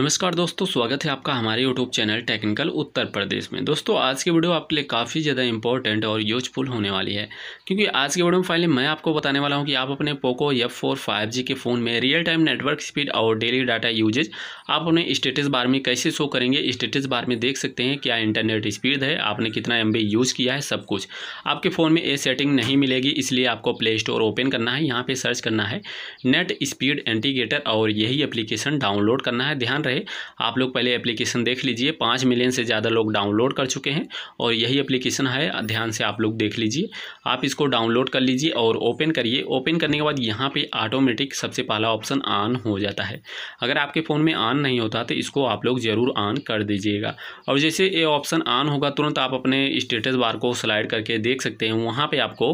नमस्कार दोस्तों स्वागत है आपका हमारे YouTube channel technical Uttar Pradesh में दोस्तों आज की वीडियो आपके लिए काफ़ी ज़्यादा इंपॉर्टेंट और यूजफुल होने वाली है क्योंकि आज की वीडियो में फाइनली मैं आपको बताने वाला हूं कि आप अपने Poco F four five G के फ़ोन में रियल टाइम नेटवर्क स्पीड और डेली डाटा यूजेज आप उन्हें स्टेटस बार में कैसे शो करेंगे स्टेटस बार में देख सकते हैं क्या इंटरनेट स्पीड है आपने कितना एम यूज़ किया है सब कुछ आपके फ़ोन में ये सेटिंग नहीं मिलेगी इसलिए आपको प्ले स्टोर ओपन करना है यहाँ पर सर्च करना है नेट स्पीड एंटीगेटर और यही अप्लीकेशन डाउनलोड करना है ध्यान रहे आप लोग पहले एप्लीकेशन देख लीजिए पाँच मिलियन से ज़्यादा लोग डाउनलोड कर चुके हैं और यही एप्लीकेशन है ध्यान से आप लोग देख लीजिए आप इसको डाउनलोड कर लीजिए और ओपन करिए ओपन करने के बाद यहाँ पर ऑटोमेटिक सबसे पहला ऑप्शन ऑन हो जाता है अगर आपके फ़ोन में ऑन नहीं होता तो इसको आप लोग ज़रूर ऑन कर दीजिएगा और जैसे ये ऑप्शन ऑन होगा तुरंत आप अपने स्टेटस बार को स्लाइड करके देख सकते हैं वहाँ पर आपको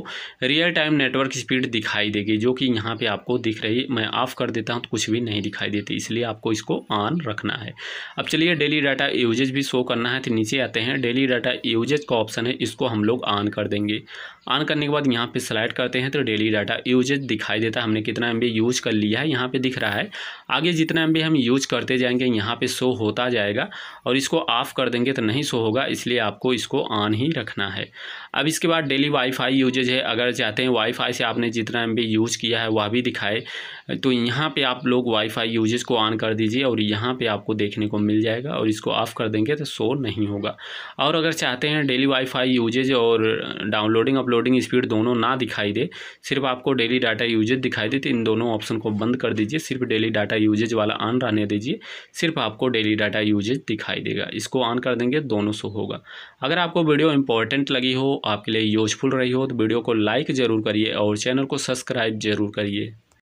रियल टाइम नेटवर्क स्पीड दिखाई देगी जो कि यहाँ पे आपको दिख रही है मैं ऑफ़ कर देता हूँ तो कुछ भी नहीं दिखाई देती इसलिए आपको इसको ऑन रखना है अब चलिए डेली डाटा यूजेज भी शो करना है तो नीचे आते हैं डेली डाटा यूजेज का ऑप्शन है इसको हम लोग ऑन कर देंगे ऑन करने के बाद यहाँ पे सेलेक्ट करते हैं तो डेली डाटा यूजेज दिखाई देता है हमने कितना एम यूज कर लिया है यहाँ पे दिख रहा है आगे जितना एम हम यूज करते जाएंगे यहाँ पे शो होता जाएगा और इसको ऑफ कर देंगे तो नहीं शो होगा इसलिए आपको इसको ऑन ही रखना है अब इसके बाद डेली वाईफाई यूजेज है अगर चाहते हैं वाईफाई से आपने जितना एम यूज किया है वह भी दिखाए तो यहाँ पर आप लोग वाईफाई यूजेज को ऑन कर दीजिए और यहाँ पर आपको देखने को मिल जाएगा और इसको ऑफ कर देंगे तो शो नहीं होगा और अगर चाहते हैं डेली वाईफाई यूजेज और डाउनलोडिंग अपलोड अपलोडिंग स्पीड दोनों ना दिखाई दे सिर्फ आपको डेली डाटा यूजेज दिखाई दे तो इन दोनों ऑप्शन को बंद कर दीजिए सिर्फ डेली डाटा यूजेज वाला ऑन रहने दीजिए सिर्फ आपको डेली डाटा यूजेज दिखाई देगा इसको ऑन कर देंगे दोनों शो होगा अगर आपको वीडियो इंपॉर्टेंट लगी हो आपके लिए यूजफुल रही हो तो वीडियो को लाइक ज़रूर करिए और चैनल को सब्सक्राइब ज़रूर करिए